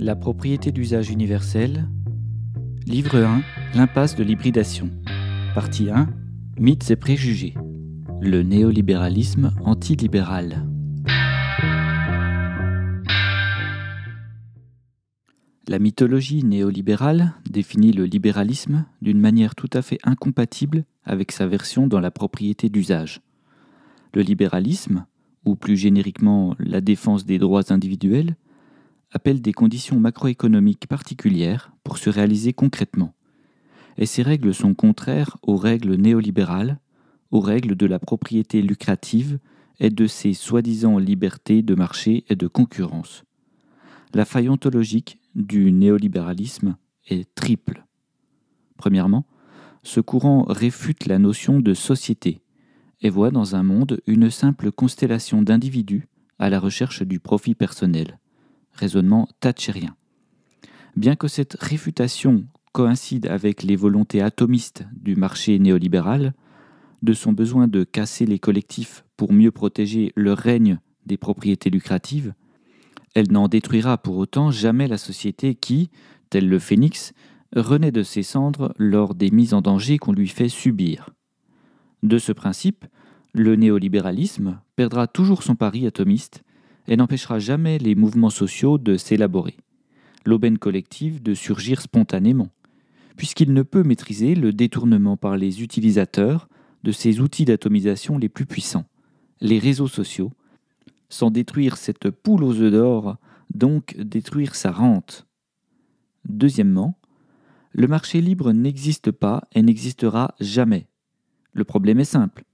La propriété d'usage universel. Livre 1. L'impasse de l'hybridation. Partie 1. Mythes et préjugés. Le néolibéralisme antilibéral. La mythologie néolibérale définit le libéralisme d'une manière tout à fait incompatible avec sa version dans la propriété d'usage. Le libéralisme, ou plus génériquement la défense des droits individuels, appelle des conditions macroéconomiques particulières pour se réaliser concrètement. Et ces règles sont contraires aux règles néolibérales, aux règles de la propriété lucrative et de ses soi-disant libertés de marché et de concurrence. La faille ontologique du néolibéralisme est triple. Premièrement, ce courant réfute la notion de société et voit dans un monde une simple constellation d'individus à la recherche du profit personnel raisonnement thatchérien. Bien que cette réfutation coïncide avec les volontés atomistes du marché néolibéral, de son besoin de casser les collectifs pour mieux protéger le règne des propriétés lucratives, elle n'en détruira pour autant jamais la société qui, telle le phénix, renaît de ses cendres lors des mises en danger qu'on lui fait subir. De ce principe, le néolibéralisme perdra toujours son pari atomiste elle n'empêchera jamais les mouvements sociaux de s'élaborer, l'aubaine collective de surgir spontanément, puisqu'il ne peut maîtriser le détournement par les utilisateurs de ses outils d'atomisation les plus puissants, les réseaux sociaux, sans détruire cette poule aux œufs d'or, donc détruire sa rente. Deuxièmement, le marché libre n'existe pas et n'existera jamais. Le problème est simple.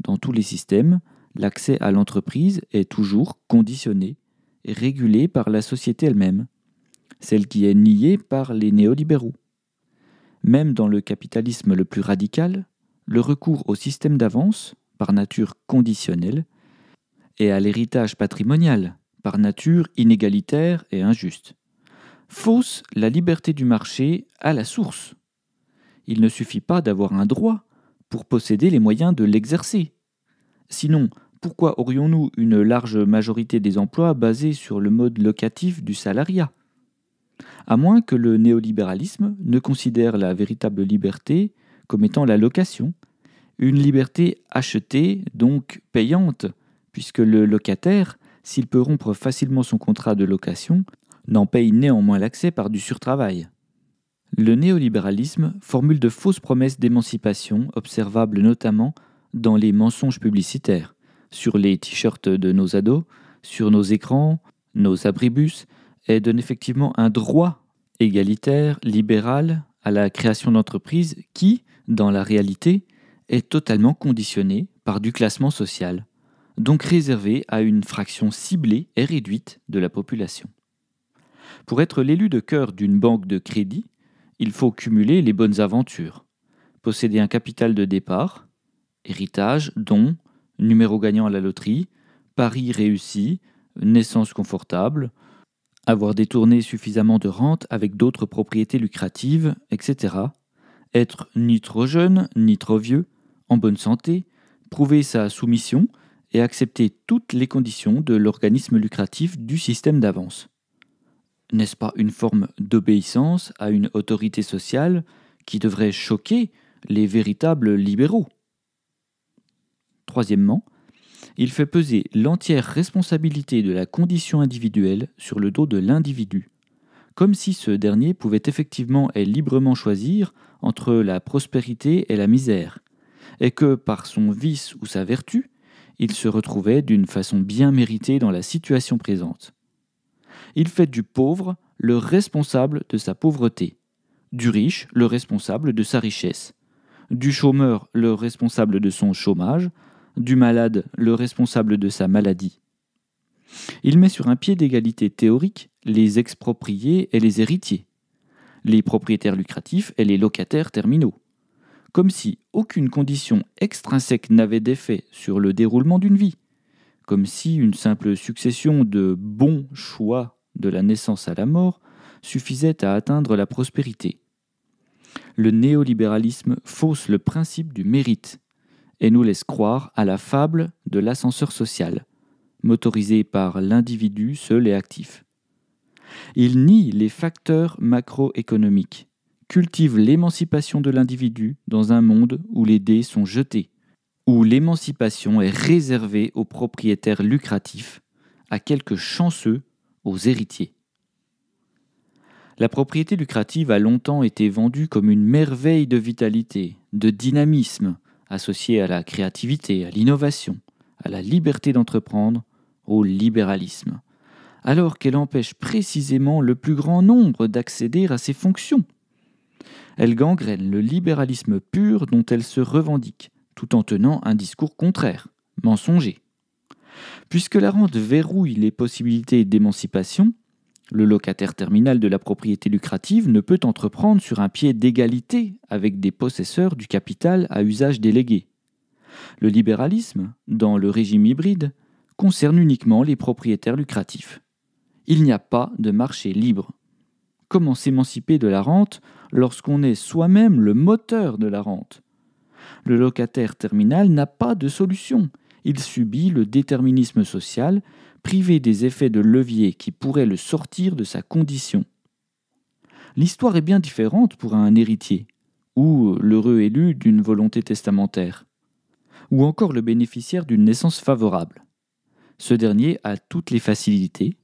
Dans tous les systèmes, L'accès à l'entreprise est toujours conditionné et régulé par la société elle-même, celle qui est niée par les néolibéraux. Même dans le capitalisme le plus radical, le recours au système d'avance, par nature conditionnel, et à l'héritage patrimonial, par nature inégalitaire et injuste, fausse la liberté du marché à la source. Il ne suffit pas d'avoir un droit pour posséder les moyens de l'exercer. Sinon, pourquoi aurions-nous une large majorité des emplois basés sur le mode locatif du salariat À moins que le néolibéralisme ne considère la véritable liberté comme étant la location, une liberté achetée, donc payante, puisque le locataire, s'il peut rompre facilement son contrat de location, n'en paye néanmoins l'accès par du surtravail. Le néolibéralisme formule de fausses promesses d'émancipation, observables notamment dans les mensonges publicitaires, sur les t-shirts de nos ados, sur nos écrans, nos abribus, et donne effectivement un droit égalitaire, libéral, à la création d'entreprises qui, dans la réalité, est totalement conditionné par du classement social, donc réservé à une fraction ciblée et réduite de la population. Pour être l'élu de cœur d'une banque de crédit, il faut cumuler les bonnes aventures, posséder un capital de départ, héritage, don, numéro gagnant à la loterie, pari réussi, naissance confortable, avoir détourné suffisamment de rentes avec d'autres propriétés lucratives, etc. Être ni trop jeune, ni trop vieux, en bonne santé, prouver sa soumission et accepter toutes les conditions de l'organisme lucratif du système d'avance. N'est-ce pas une forme d'obéissance à une autorité sociale qui devrait choquer les véritables libéraux Troisièmement, il fait peser l'entière responsabilité de la condition individuelle sur le dos de l'individu, comme si ce dernier pouvait effectivement et librement choisir entre la prospérité et la misère, et que par son vice ou sa vertu, il se retrouvait d'une façon bien méritée dans la situation présente. Il fait du pauvre le responsable de sa pauvreté, du riche le responsable de sa richesse, du chômeur le responsable de son chômage, du malade le responsable de sa maladie. Il met sur un pied d'égalité théorique les expropriés et les héritiers, les propriétaires lucratifs et les locataires terminaux, comme si aucune condition extrinsèque n'avait d'effet sur le déroulement d'une vie, comme si une simple succession de bons choix de la naissance à la mort suffisait à atteindre la prospérité. Le néolibéralisme fausse le principe du mérite et nous laisse croire à la fable de l'ascenseur social, motorisé par l'individu seul et actif. Il nie les facteurs macroéconomiques, cultive l'émancipation de l'individu dans un monde où les dés sont jetés, où l'émancipation est réservée aux propriétaires lucratifs, à quelques chanceux, aux héritiers. La propriété lucrative a longtemps été vendue comme une merveille de vitalité, de dynamisme, associée à la créativité, à l'innovation, à la liberté d'entreprendre, au libéralisme, alors qu'elle empêche précisément le plus grand nombre d'accéder à ses fonctions. Elle gangrène le libéralisme pur dont elle se revendique, tout en tenant un discours contraire, mensonger. Puisque la rente verrouille les possibilités d'émancipation, le locataire terminal de la propriété lucrative ne peut entreprendre sur un pied d'égalité avec des possesseurs du capital à usage délégué. Le libéralisme, dans le régime hybride, concerne uniquement les propriétaires lucratifs. Il n'y a pas de marché libre. Comment s'émanciper de la rente lorsqu'on est soi-même le moteur de la rente Le locataire terminal n'a pas de solution. Il subit le déterminisme social privé des effets de levier qui pourraient le sortir de sa condition. L'histoire est bien différente pour un héritier, ou l'heureux élu d'une volonté testamentaire, ou encore le bénéficiaire d'une naissance favorable. Ce dernier a toutes les facilités,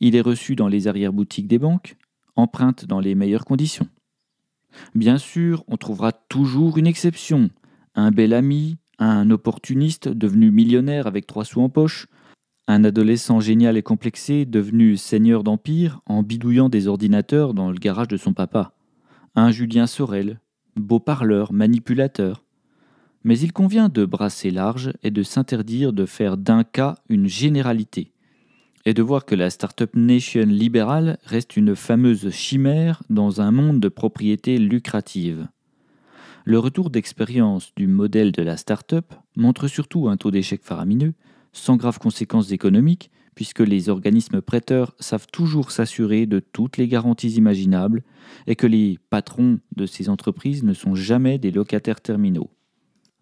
il est reçu dans les arrière-boutiques des banques, emprunte dans les meilleures conditions. Bien sûr, on trouvera toujours une exception, un bel ami, un opportuniste devenu millionnaire avec trois sous en poche, un adolescent génial et complexé, devenu seigneur d'empire en bidouillant des ordinateurs dans le garage de son papa. Un Julien Sorel, beau parleur, manipulateur. Mais il convient de brasser large et de s'interdire de faire d'un cas une généralité. Et de voir que la Startup Nation libérale reste une fameuse chimère dans un monde de propriété lucrative. Le retour d'expérience du modèle de la start-up montre surtout un taux d'échec faramineux sans graves conséquences économiques, puisque les organismes prêteurs savent toujours s'assurer de toutes les garanties imaginables et que les patrons de ces entreprises ne sont jamais des locataires terminaux.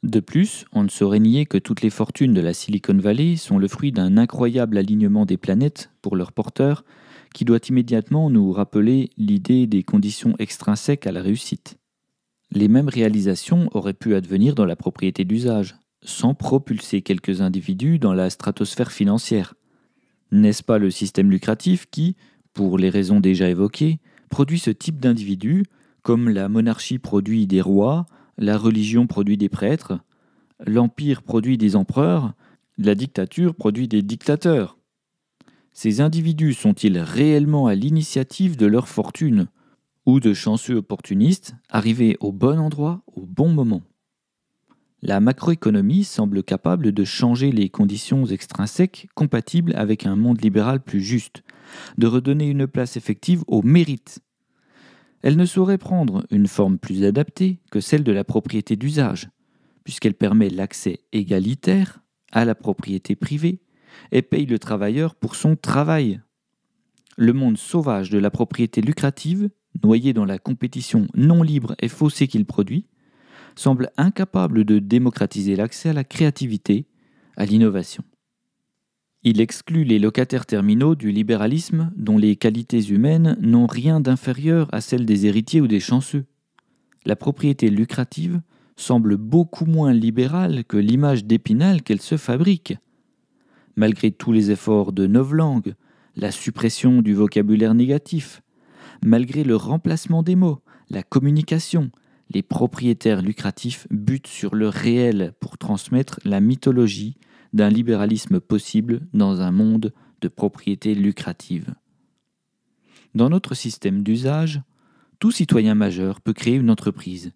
De plus, on ne saurait nier que toutes les fortunes de la Silicon Valley sont le fruit d'un incroyable alignement des planètes pour leurs porteurs, qui doit immédiatement nous rappeler l'idée des conditions extrinsèques à la réussite. Les mêmes réalisations auraient pu advenir dans la propriété d'usage sans propulser quelques individus dans la stratosphère financière. N'est-ce pas le système lucratif qui, pour les raisons déjà évoquées, produit ce type d'individus, comme la monarchie produit des rois, la religion produit des prêtres, l'empire produit des empereurs, la dictature produit des dictateurs Ces individus sont-ils réellement à l'initiative de leur fortune, ou de chanceux opportunistes arrivés au bon endroit au bon moment la macroéconomie semble capable de changer les conditions extrinsèques compatibles avec un monde libéral plus juste, de redonner une place effective au mérite. Elle ne saurait prendre une forme plus adaptée que celle de la propriété d'usage, puisqu'elle permet l'accès égalitaire à la propriété privée et paye le travailleur pour son travail. Le monde sauvage de la propriété lucrative, noyé dans la compétition non libre et faussée qu'il produit, semble incapable de démocratiser l'accès à la créativité, à l'innovation. Il exclut les locataires terminaux du libéralisme dont les qualités humaines n'ont rien d'inférieur à celles des héritiers ou des chanceux. La propriété lucrative semble beaucoup moins libérale que l'image d'Épinal qu'elle se fabrique. Malgré tous les efforts de Novlangue, la suppression du vocabulaire négatif, malgré le remplacement des mots, la communication, les propriétaires lucratifs butent sur le réel pour transmettre la mythologie d'un libéralisme possible dans un monde de propriété lucrative. Dans notre système d'usage, tout citoyen majeur peut créer une entreprise,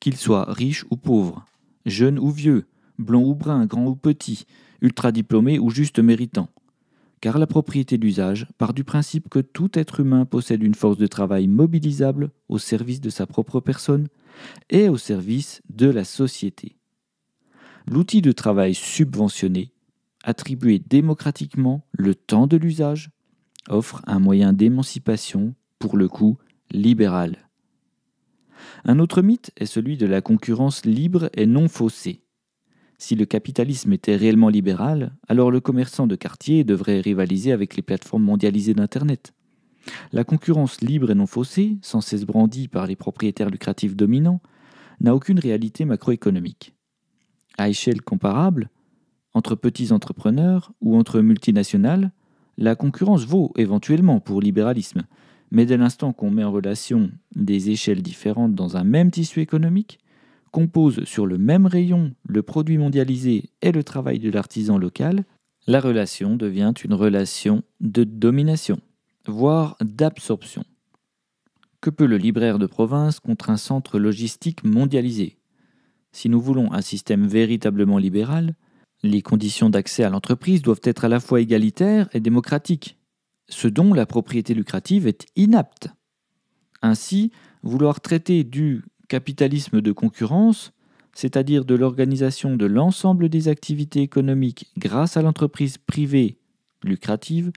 qu'il soit riche ou pauvre, jeune ou vieux, blond ou brun, grand ou petit, ultra diplômé ou juste méritant car la propriété d'usage part du principe que tout être humain possède une force de travail mobilisable au service de sa propre personne et au service de la société. L'outil de travail subventionné, attribué démocratiquement le temps de l'usage, offre un moyen d'émancipation, pour le coup, libéral. Un autre mythe est celui de la concurrence libre et non faussée. Si le capitalisme était réellement libéral, alors le commerçant de quartier devrait rivaliser avec les plateformes mondialisées d'Internet. La concurrence libre et non faussée, sans cesse brandie par les propriétaires lucratifs dominants, n'a aucune réalité macroéconomique. À échelle comparable, entre petits entrepreneurs ou entre multinationales, la concurrence vaut éventuellement pour libéralisme, mais dès l'instant qu'on met en relation des échelles différentes dans un même tissu économique, compose sur le même rayon le produit mondialisé et le travail de l'artisan local, la relation devient une relation de domination, voire d'absorption. Que peut le libraire de province contre un centre logistique mondialisé Si nous voulons un système véritablement libéral, les conditions d'accès à l'entreprise doivent être à la fois égalitaires et démocratiques, ce dont la propriété lucrative est inapte. Ainsi, vouloir traiter du capitalisme de concurrence, c'est-à-dire de l'organisation de l'ensemble des activités économiques grâce à l'entreprise privée lucrative,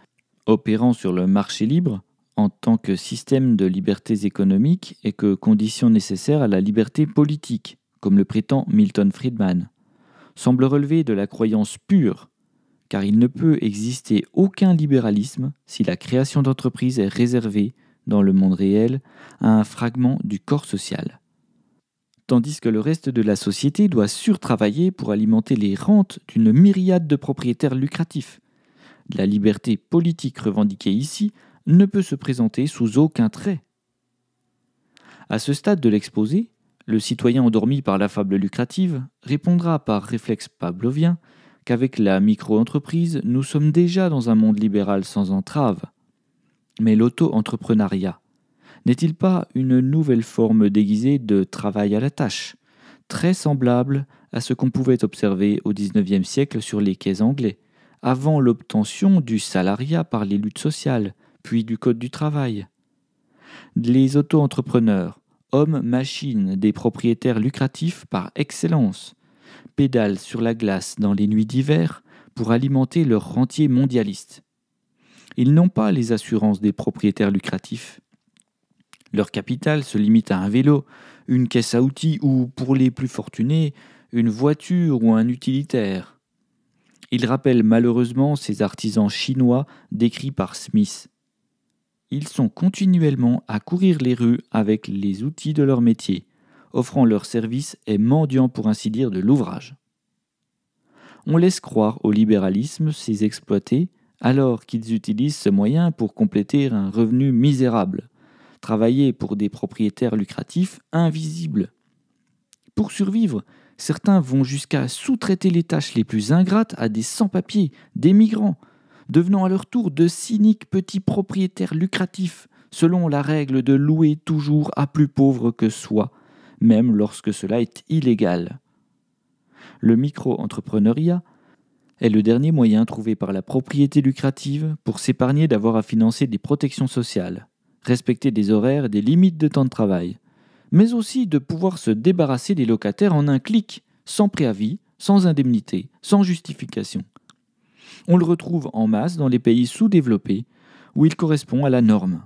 opérant sur le marché libre en tant que système de libertés économiques et que condition nécessaire à la liberté politique, comme le prétend Milton Friedman, semble relever de la croyance pure, car il ne peut exister aucun libéralisme si la création d'entreprises est réservée, dans le monde réel, à un fragment du corps social tandis que le reste de la société doit surtravailler pour alimenter les rentes d'une myriade de propriétaires lucratifs. La liberté politique revendiquée ici ne peut se présenter sous aucun trait. À ce stade de l'exposé, le citoyen endormi par la fable lucrative répondra par réflexe pavlovien qu'avec la micro-entreprise, nous sommes déjà dans un monde libéral sans entrave. Mais l'auto-entrepreneuriat, n'est-il pas une nouvelle forme déguisée de travail à la tâche, très semblable à ce qu'on pouvait observer au XIXe siècle sur les quais anglais, avant l'obtention du salariat par les luttes sociales, puis du Code du travail Les auto-entrepreneurs, hommes-machines des propriétaires lucratifs par excellence, pédalent sur la glace dans les nuits d'hiver pour alimenter leur rentier mondialiste. Ils n'ont pas les assurances des propriétaires lucratifs. Leur capital se limite à un vélo, une caisse à outils ou, pour les plus fortunés, une voiture ou un utilitaire. Il rappelle malheureusement ces artisans chinois décrits par Smith. Ils sont continuellement à courir les rues avec les outils de leur métier, offrant leurs services et mendiant pour ainsi dire de l'ouvrage. On laisse croire au libéralisme ces exploités alors qu'ils utilisent ce moyen pour compléter un revenu misérable, travailler pour des propriétaires lucratifs invisibles. Pour survivre, certains vont jusqu'à sous-traiter les tâches les plus ingrates à des sans-papiers, des migrants, devenant à leur tour de cyniques petits propriétaires lucratifs, selon la règle de louer toujours à plus pauvres que soi, même lorsque cela est illégal. Le micro-entrepreneuriat est le dernier moyen trouvé par la propriété lucrative pour s'épargner d'avoir à financer des protections sociales respecter des horaires et des limites de temps de travail, mais aussi de pouvoir se débarrasser des locataires en un clic, sans préavis, sans indemnité, sans justification. On le retrouve en masse dans les pays sous-développés, où il correspond à la norme.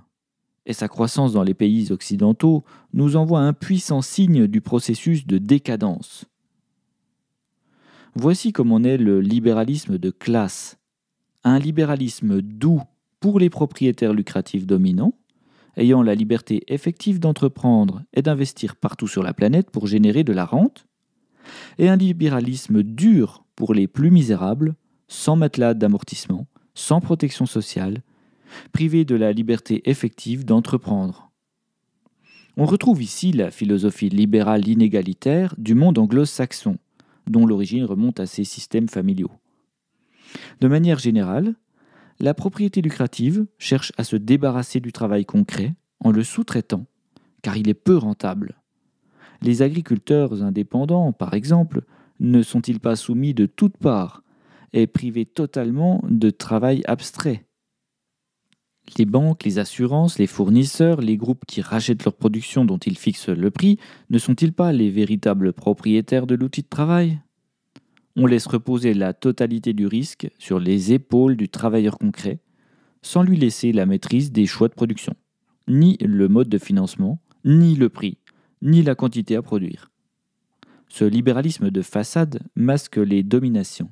Et sa croissance dans les pays occidentaux nous envoie un puissant signe du processus de décadence. Voici comment est le libéralisme de classe. Un libéralisme doux pour les propriétaires lucratifs dominants, ayant la liberté effective d'entreprendre et d'investir partout sur la planète pour générer de la rente, et un libéralisme dur pour les plus misérables, sans matelas d'amortissement, sans protection sociale, privés de la liberté effective d'entreprendre. On retrouve ici la philosophie libérale inégalitaire du monde anglo-saxon, dont l'origine remonte à ces systèmes familiaux. De manière générale, la propriété lucrative cherche à se débarrasser du travail concret en le sous-traitant, car il est peu rentable. Les agriculteurs indépendants, par exemple, ne sont-ils pas soumis de toutes parts et privés totalement de travail abstrait Les banques, les assurances, les fournisseurs, les groupes qui rachètent leur production dont ils fixent le prix, ne sont-ils pas les véritables propriétaires de l'outil de travail on laisse reposer la totalité du risque sur les épaules du travailleur concret, sans lui laisser la maîtrise des choix de production, ni le mode de financement, ni le prix, ni la quantité à produire. Ce libéralisme de façade masque les dominations.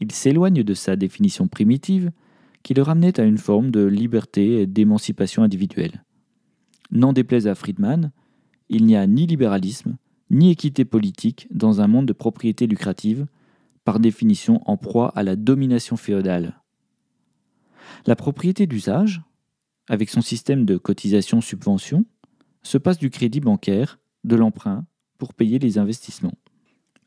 Il s'éloigne de sa définition primitive qui le ramenait à une forme de liberté et d'émancipation individuelle. N'en déplaise à Friedman, il n'y a ni libéralisme, ni équité politique dans un monde de propriété lucrative par définition en proie à la domination féodale. La propriété d'usage, avec son système de cotisation-subvention, se passe du crédit bancaire, de l'emprunt, pour payer les investissements.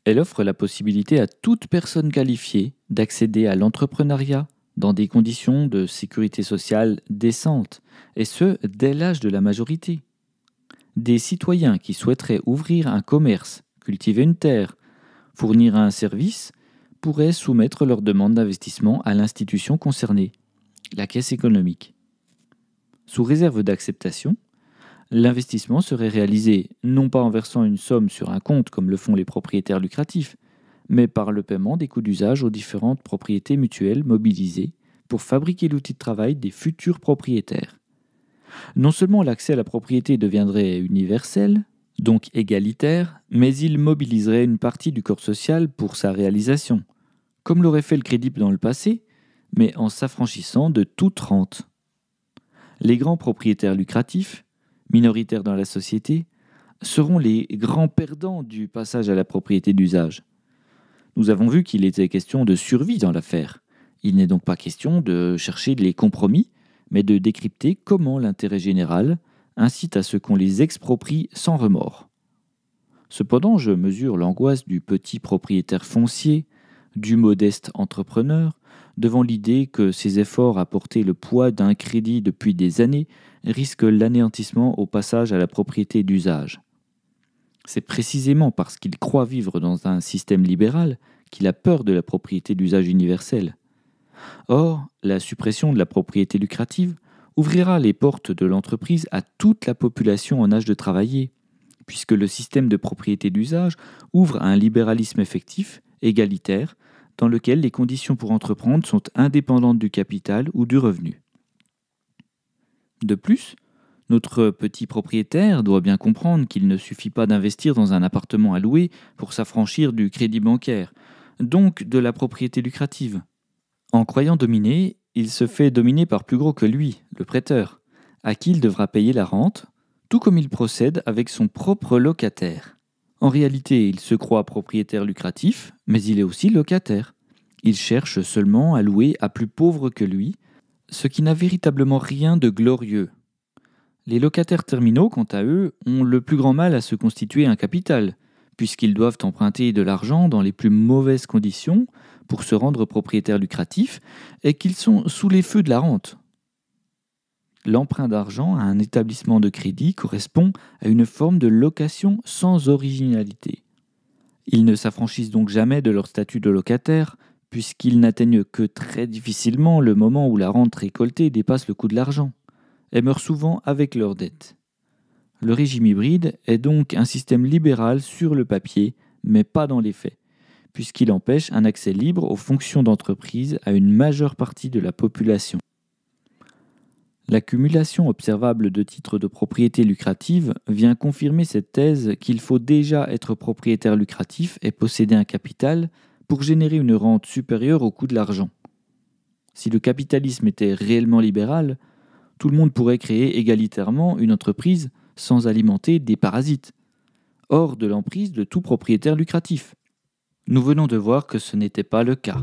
Elle offre la possibilité à toute personne qualifiée d'accéder à l'entrepreneuriat dans des conditions de sécurité sociale décentes, et ce, dès l'âge de la majorité. Des citoyens qui souhaiteraient ouvrir un commerce, cultiver une terre, fournir un service, pourraient soumettre leur demande d'investissement à l'institution concernée, la Caisse économique. Sous réserve d'acceptation, l'investissement serait réalisé non pas en versant une somme sur un compte comme le font les propriétaires lucratifs, mais par le paiement des coûts d'usage aux différentes propriétés mutuelles mobilisées pour fabriquer l'outil de travail des futurs propriétaires. Non seulement l'accès à la propriété deviendrait universel, donc égalitaire, mais il mobiliserait une partie du corps social pour sa réalisation, comme l'aurait fait le crédit dans le passé, mais en s'affranchissant de toute rente. Les grands propriétaires lucratifs, minoritaires dans la société, seront les grands perdants du passage à la propriété d'usage. Nous avons vu qu'il était question de survie dans l'affaire. Il n'est donc pas question de chercher les compromis, mais de décrypter comment l'intérêt général incite à ce qu'on les exproprie sans remords. Cependant, je mesure l'angoisse du petit propriétaire foncier du modeste entrepreneur, devant l'idée que ses efforts à porter le poids d'un crédit depuis des années risquent l'anéantissement au passage à la propriété d'usage. C'est précisément parce qu'il croit vivre dans un système libéral qu'il a peur de la propriété d'usage universelle. Or, la suppression de la propriété lucrative ouvrira les portes de l'entreprise à toute la population en âge de travailler, puisque le système de propriété d'usage ouvre à un libéralisme effectif, égalitaire, dans lequel les conditions pour entreprendre sont indépendantes du capital ou du revenu. De plus, notre petit propriétaire doit bien comprendre qu'il ne suffit pas d'investir dans un appartement à louer pour s'affranchir du crédit bancaire, donc de la propriété lucrative. En croyant dominer, il se fait dominer par plus gros que lui, le prêteur, à qui il devra payer la rente, tout comme il procède avec son propre locataire. En réalité, il se croit propriétaire lucratif, mais il est aussi locataire. Il cherche seulement à louer à plus pauvres que lui, ce qui n'a véritablement rien de glorieux. Les locataires terminaux, quant à eux, ont le plus grand mal à se constituer un capital, puisqu'ils doivent emprunter de l'argent dans les plus mauvaises conditions pour se rendre propriétaire lucratif, et qu'ils sont sous les feux de la rente, l'emprunt d'argent à un établissement de crédit correspond à une forme de location sans originalité. Ils ne s'affranchissent donc jamais de leur statut de locataire, puisqu'ils n'atteignent que très difficilement le moment où la rente récoltée dépasse le coût de l'argent, et meurent souvent avec leurs dettes. Le régime hybride est donc un système libéral sur le papier, mais pas dans les faits, puisqu'il empêche un accès libre aux fonctions d'entreprise à une majeure partie de la population. L'accumulation observable de titres de propriété lucrative vient confirmer cette thèse qu'il faut déjà être propriétaire lucratif et posséder un capital pour générer une rente supérieure au coût de l'argent. Si le capitalisme était réellement libéral, tout le monde pourrait créer égalitairement une entreprise sans alimenter des parasites, hors de l'emprise de tout propriétaire lucratif. Nous venons de voir que ce n'était pas le cas.